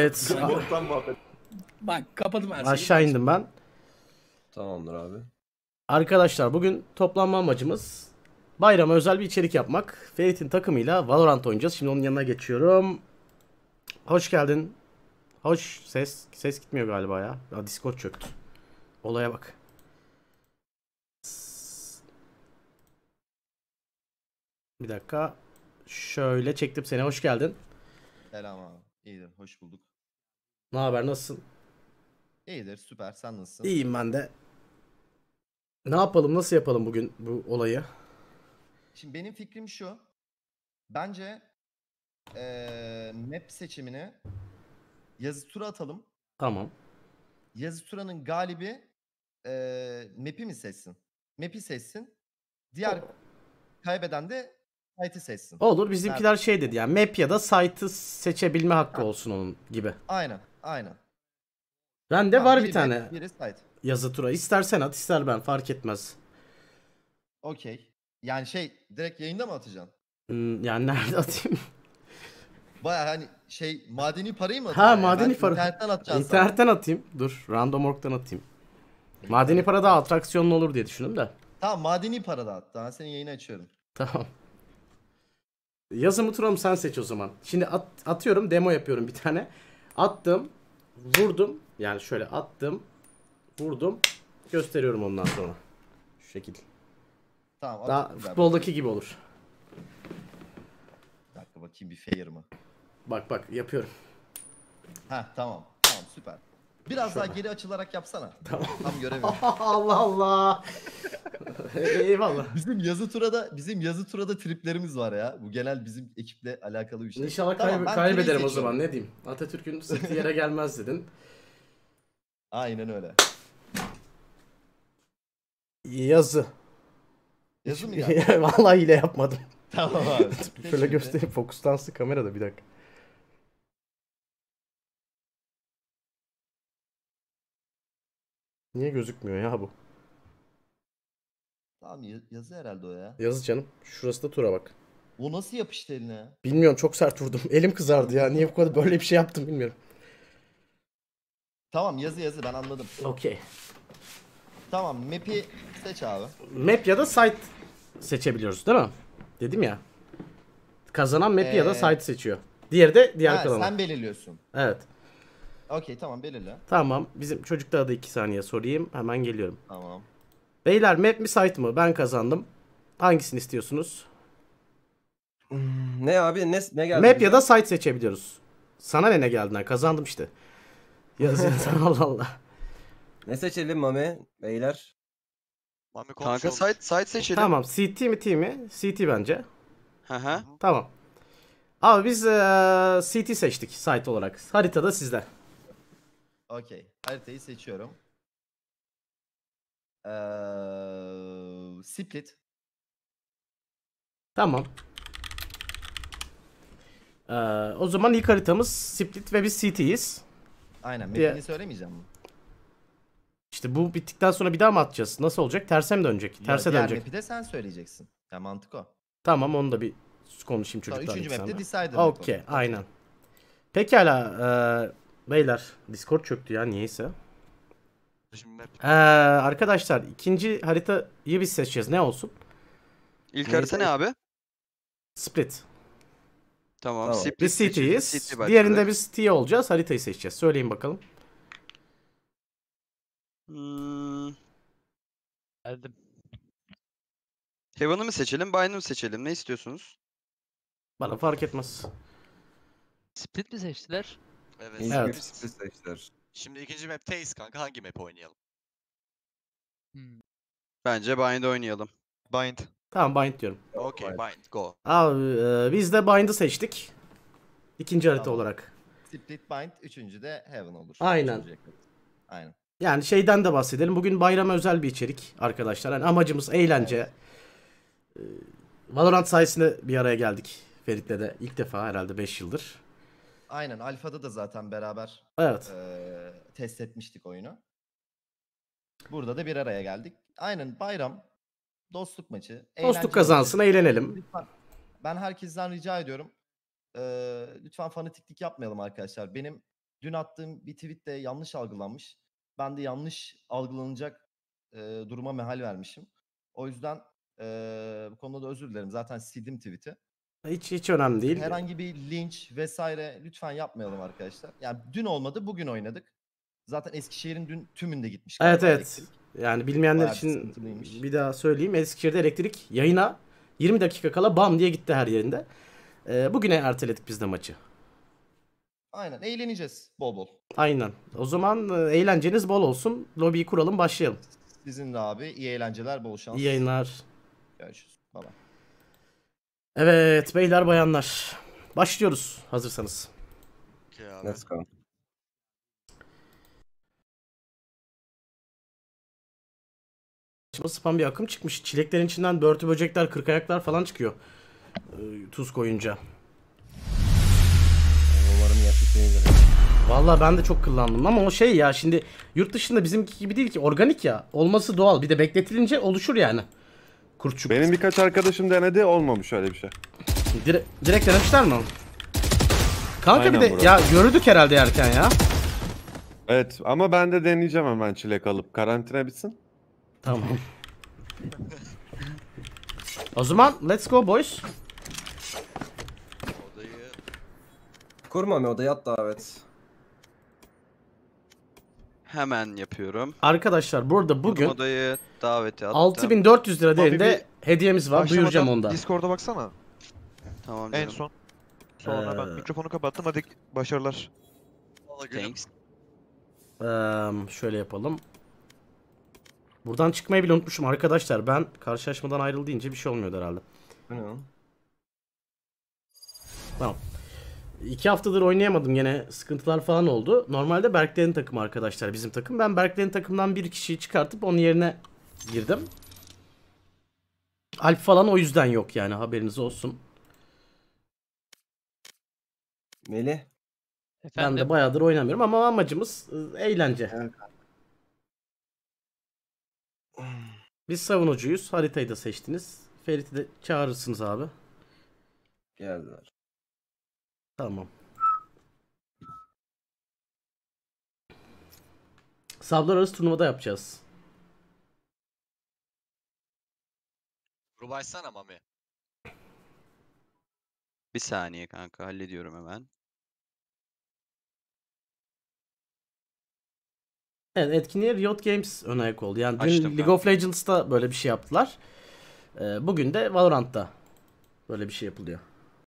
Evet. Boktan muhabbet. Bak kapadım her şeyi. Aşağı indim ben. Tamamdır abi. Arkadaşlar bugün toplanma amacımız bayrama özel bir içerik yapmak. Ferit'in takımıyla Valorant oynayacağız. Şimdi onun yanına geçiyorum. Hoş geldin. Hoş ses ses gitmiyor galiba ya. ya Discord çöktü. Olaya bak. Bir dakika. Şöyle çektim seni. Hoş geldin. Selam abi. İyidir. Hoş bulduk. Ne haber nasılsın? İyidir süper sen nasılsın? İyiyim ben de. Ne yapalım nasıl yapalım bugün bu olayı? Şimdi benim fikrim şu. Bence ee, map seçimini yazı tura atalım. Tamam. Yazı turanın galibi ee, map'i mi seçsin? Map'i seçsin. Diğer kaybeden de site'ı seçsin. Olur bizimkiler şey dedi yani map ya da site'ı seçebilme hakkı ha. olsun onun gibi. Aynen. Aynen. Ben de tamam, var bir tane. Biri side. Yazı tura. İstersen at ister ben fark etmez. Okey. Yani şey direkt yayında mı atacaksın? Hmm, yani nerede atayım? Baya hani şey madeni parayı mı atayım? Ha madeni para. İnternetten atacaksın. İnternetten sana. atayım. Dur random org'dan atayım. Madeni para da atraksiyonlu olur diye düşündüm de. Tamam madeni para da at. Daha senin yayını açıyorum. Tamam. Yazımı turam sen seç o zaman. Şimdi at, atıyorum demo yapıyorum bir tane. Attım. Vurdum. Yani şöyle attım. Vurdum. Gösteriyorum ondan sonra. Şu şekil. Tamam. Daha abi, futboldaki abi. gibi olur. Bir dakika bakayım bir fair mı? Bak bak yapıyorum. Ha tamam. Tamam süper. Biraz Şöyle. daha geri açılarak yapsana. Tamam. Tam göremiyorum. Allah Allah. Eyvallah. Bizim yazı turada bizim yazı turada triplerimiz var ya. Bu genel bizim ekiple alakalı bir şey. İnşallah Tamam, kaybe- kaybederim o zaman ne diyeyim. Atatürk'ün sırtı yere gelmez dedin. Aynen öyle. Yazı. Yazı mı ya? Vallahi hile yapmadım. tamam abi. Şöyle göstereyim. Fokustansı kamerada bir dakika. Niye gözükmüyor ya bu? Tamam yazı herhalde o ya. Yazı canım. Şurası da tura bak. Bu nasıl yapıştı eline Bilmiyorum çok sert vurdum. Elim kızardı ya. Niye bu kadar böyle bir şey yaptım bilmiyorum. Tamam yazı yazı ben anladım. Okey. Tamam map'i seç abi. Map ya da site seçebiliyoruz değil mi? Dedim ya. Kazanan map'i ee... ya da ee, site seçiyor. Diğeri de diğer ha, Sen belirliyorsun. Evet. Okey tamam belirle. Tamam. Bizim çocukta da 2 saniye sorayım. Hemen geliyorum. Tamam. Beyler map mi site mı? Ben kazandım. Hangisini istiyorsunuz? Hmm, ne abi ne, ne geldi? Map bize? ya da site seçebiliyoruz. Sana ne ne geldiler? Kazandım işte. Yazıyor Allah Allah. Ne seçelim Mami beyler? Mami Kanka site, site seçelim. Tamam CT mi T mi? CT bence. Hı Tamam. Abi biz e, CT seçtik site olarak. Haritada sizde. Okey. Haritayı seçiyorum. Ee, split. Tamam. Ee, o zaman ilk haritamız Split ve biz CT'yiz. Aynen. Metini Diye... söylemeyeceğim mi? İşte bu bittikten sonra bir daha mı atacağız? Nasıl olacak? Terse mi dönecek? Terse diğer dönecek. Diğer map'i de sen söyleyeceksin. Ya mantık o. Tamam onu da bir konuşayım çocuklarla. üçüncü map'te Decider. Okey aynen. Pekala e, beyler Discord çöktü ya niyeyse. Ee, arkadaşlar ikinci haritayı biz seçeceğiz. Ne olsun? İlk Neyse. harita ne abi? Split. Tamam. tamam. Split biz City'yiz. City Diğerinde biz T olacağız. Haritayı seçeceğiz. Söyleyin bakalım. Hmm. Geldim. Heaven'ı mı seçelim, Bine'ı mı seçelim? Ne istiyorsunuz? Bana fark etmez. Split mi seçtiler? Evet. evet. Split seçtiler. Şimdi ikinci map'teyiz kanka. Hangi map oynayalım? Hmm. Bence Bind oynayalım. Bind. Tamam Bind diyorum. Okay, Bind go. Abi e, biz de Bind'ı seçtik. İkinci tamam. harita olarak. Split Bind, üçüncü de Heaven olur. Aynen. Aynen. Yani şeyden de bahsedelim. Bugün bayrama özel bir içerik arkadaşlar. Yani amacımız eğlence. E, Valorant sayesinde bir araya geldik Ferit'le de. ilk defa herhalde 5 yıldır. Aynen. Alfa'da da zaten beraber. Evet. E, test etmiştik oyunu. Burada da bir araya geldik. Aynen bayram, dostluk maçı. Dostluk kazansın, maçı. eğlenelim. ben herkesten rica ediyorum. E, lütfen fanatiklik yapmayalım arkadaşlar. Benim dün attığım bir tweet de yanlış algılanmış. Ben de yanlış algılanacak e, duruma mehal vermişim. O yüzden e, bu konuda da özür dilerim. Zaten sildim tweet'i. Hiç hiç önemli değil. Herhangi bir linç vesaire lütfen yapmayalım arkadaşlar. Yani dün olmadı bugün oynadık. Zaten Eskişehir'in dün tümünde gitmiş. Evet evet. Yani bilmeyenler için bir daha söyleyeyim. Eskişehir'de elektrik yayına 20 dakika kala bam diye gitti her yerinde. Ee, bugüne erteledik biz de maçı. Aynen eğleneceğiz bol bol. Aynen. O zaman e, eğlenceniz bol olsun. Lobiyi kuralım başlayalım. Sizin de abi iyi eğlenceler bol şans. İyi yayınlar. Görüşürüz. Baba. Evet beyler bayanlar. Başlıyoruz hazırsanız. Okay, Let's go. saçma sapan bir akım çıkmış. Çileklerin içinden börtü böcekler, kırk ayaklar falan çıkıyor. E, tuz koyunca. Umarım yaşık Valla ben de çok kıllandım ama o şey ya şimdi yurt dışında bizimki gibi değil ki organik ya. Olması doğal. Bir de bekletilince oluşur yani. Kurtçuk. Benim birkaç arkadaşım denedi olmamış öyle bir şey. Dire direkt denemişler mi? Kanka Aynen bir de bro. ya yürüdük herhalde erken ya. Evet ama ben de deneyeceğim hemen çilek alıp karantina bitsin. Tamam. o zaman let's go boys. Odayı... Kurma mı odayı at davet. Hemen yapıyorum. Arkadaşlar burada bugün odayı daveti attım. 6400 lira değerinde hediyemiz var. Duyuracağım onda. Discord'a baksana. Tamam canım. En son. Sonra ee... ben mikrofonu kapattım. Hadi başarılar. Thanks. Um, şöyle yapalım. Buradan çıkmayı bile unutmuşum arkadaşlar. Ben karşılaşmadan ayrıl deyince bir şey olmuyor herhalde. Tamam. Tamam. İki haftadır oynayamadım gene sıkıntılar falan oldu. Normalde Berklerin takımı arkadaşlar bizim takım. Ben Berklerin takımdan bir kişiyi çıkartıp onun yerine girdim. Alp falan o yüzden yok yani haberiniz olsun. Meli. Efendim? Ben de bayağıdır oynamıyorum ama amacımız e, eğlence. Evet. Biz savunucuyuz. Haritayı da seçtiniz. Ferit'i de çağırırsınız abi. Geldiler. Tamam. Sablar arası turnuvada yapacağız. Grubu açsana Mami. Bir saniye kanka hallediyorum hemen. Evet etkinliğe Riot Games ön ayak oldu. Yani dün Açtım League ben. of Legends'ta böyle bir şey yaptılar. Ee, bugün de Valorant'ta böyle bir şey yapılıyor.